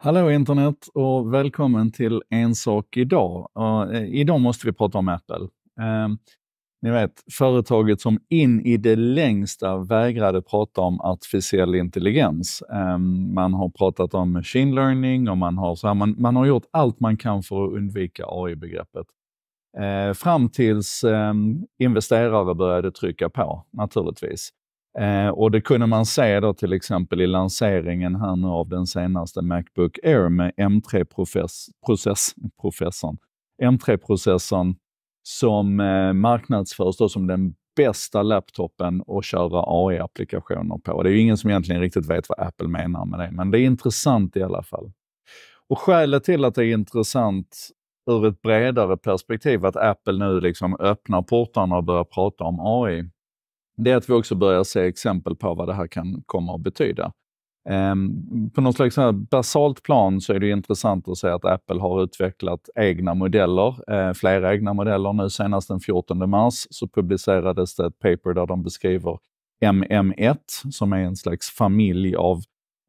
Hallå internet och välkommen till En sak idag. Och, eh, idag måste vi prata om Apple. Eh, ni vet, företaget som in i det längsta vägrade prata om artificiell intelligens. Eh, man har pratat om machine learning och man har, så här, man, man har gjort allt man kan för att undvika AI-begreppet. Eh, fram tills ehm, investerare började trycka på, naturligtvis. Eh, och det kunde man se då till exempel i lanseringen här nu av den senaste Macbook Air med M3-processorn. Process, M3-processorn som eh, marknadsförs då som den bästa laptopen att köra AI-applikationer på. Det är ju ingen som egentligen riktigt vet vad Apple menar med det, men det är intressant i alla fall. Och skälet till att det är intressant ur ett bredare perspektiv, att Apple nu liksom öppnar portarna och börjar prata om AI, det är att vi också börjar se exempel på vad det här kan komma att betyda. Ehm, på något slags basalt plan så är det intressant att se att Apple har utvecklat egna modeller, eh, flera egna modeller. Nu senast den 14 mars så publicerades det ett paper där de beskriver MM1 som är en slags familj av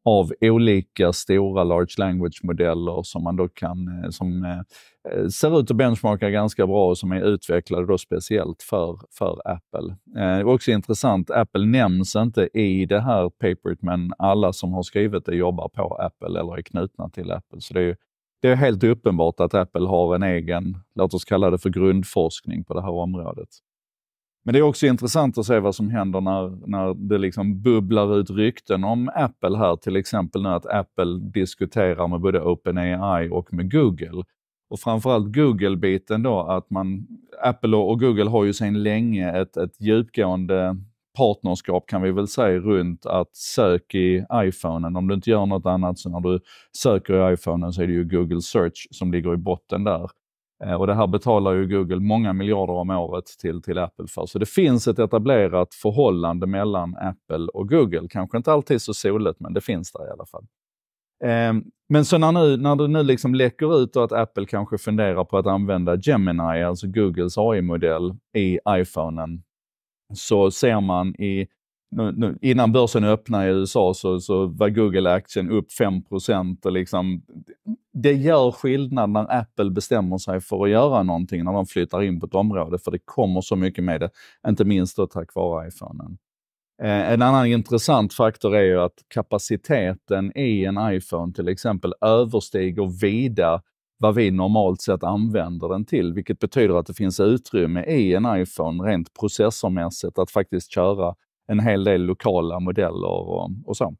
av olika stora large language-modeller som man då kan, eh, som eh, eh, ser ut att benchmarka ganska bra och som är utvecklade då speciellt för, för Apple. Eh, också intressant, Apple nämns inte i det här papret men alla som har skrivit det jobbar på Apple eller är knutna till Apple. Så det är, det är helt uppenbart att Apple har en egen, låt oss kalla det för grundforskning på det här området. Men det är också intressant att se vad som händer när, när det liksom bubblar ut rykten om Apple här. Till exempel nu att Apple diskuterar med både OpenAI och med Google. Och framförallt Google-biten då, att man, Apple och Google har ju sedan länge ett, ett djupgående partnerskap kan vi väl säga runt att sök i iPhonen. Om du inte gör något annat så när du söker i iPhonen så är det ju Google Search som ligger i botten där. Eh, och det här betalar ju Google många miljarder om året till, till Apple för. Så det finns ett etablerat förhållande mellan Apple och Google. Kanske inte alltid så soligt, men det finns där i alla fall. Ehm, men så när, nu, när det nu liksom läcker ut att Apple kanske funderar på att använda Gemini, alltså Googles AI-modell, i iPhonen, så ser man i nu, nu, innan börsen öppnade i USA så, så var Google-aktien upp 5 och liksom det gör skillnad när Apple bestämmer sig för att göra någonting när de flyttar in på ett område, för det kommer så mycket med det, inte minst då tack vare iPhonen. Eh, en annan intressant faktor är ju att kapaciteten i en iPhone till exempel överstiger vida vad vi normalt sett använder den till, vilket betyder att det finns utrymme i en iPhone rent processormässigt att faktiskt köra en hel del lokala modeller och, och så.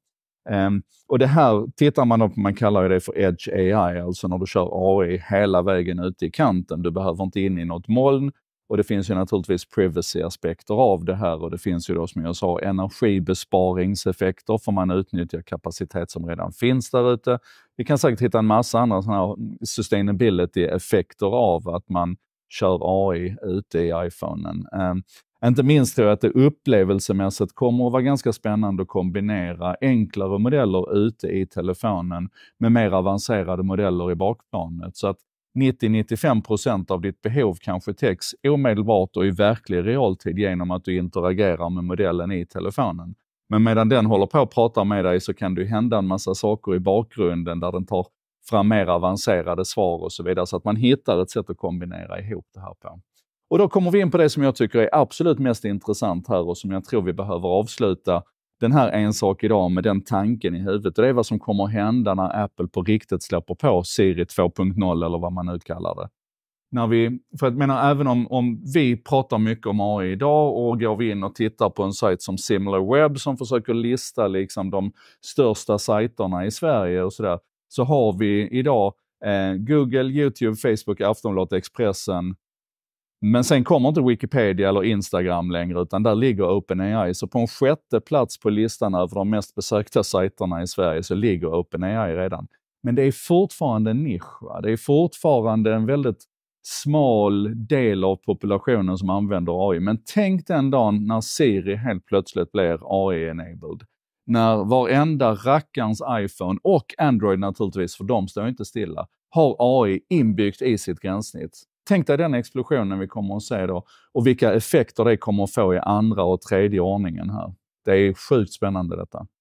Um, och det här tittar man då på, man kallar ju det för Edge AI, alltså när du kör AI hela vägen ut i kanten. Du behöver inte in i något moln och det finns ju naturligtvis privacy-aspekter av det här och det finns ju då som jag sa energibesparingseffekter för man utnyttjar kapacitet som redan finns där ute. Vi kan säkert hitta en massa andra sådana här sustainability-effekter av att man kör AI ute i iPhonen. Um, inte minst tror jag att det upplevelsemässigt kommer att vara ganska spännande att kombinera enklare modeller ute i telefonen med mer avancerade modeller i bakplanet. Så att 90-95% av ditt behov kanske täcks omedelbart och i verklig realtid genom att du interagerar med modellen i telefonen. Men medan den håller på och pratar med dig så kan det hända en massa saker i bakgrunden där den tar fram mer avancerade svar och så vidare. Så att man hittar ett sätt att kombinera ihop det här på. Och då kommer vi in på det som jag tycker är absolut mest intressant här och som jag tror vi behöver avsluta den här En sak idag med den tanken i huvudet. Och det är vad som kommer hända när Apple på riktigt släpper på Siri 2.0 eller vad man nu kallar det. När vi, för jag menar, även om, om vi pratar mycket om AI idag och går vi in och tittar på en sajt som Similarweb som försöker lista liksom de största sajterna i Sverige och sådär, så har vi idag eh, Google, YouTube, Facebook, Aftonbladet, Expressen, men sen kommer inte Wikipedia eller Instagram längre, utan där ligger OpenAI. Så på en sjätte plats på listan över de mest besökta sajterna i Sverige så ligger OpenAI redan. Men det är fortfarande en nisch. Va? Det är fortfarande en väldigt smal del av populationen som använder AI. Men tänk den dagen när Siri helt plötsligt blir AI-enabled. När varenda rackarns iPhone och Android naturligtvis, för de står inte stilla, har AI inbyggt i sitt gränssnitt. Tänk dig den explosionen vi kommer att se då och vilka effekter det kommer att få i andra och tredje ordningen här. Det är sjukt spännande detta.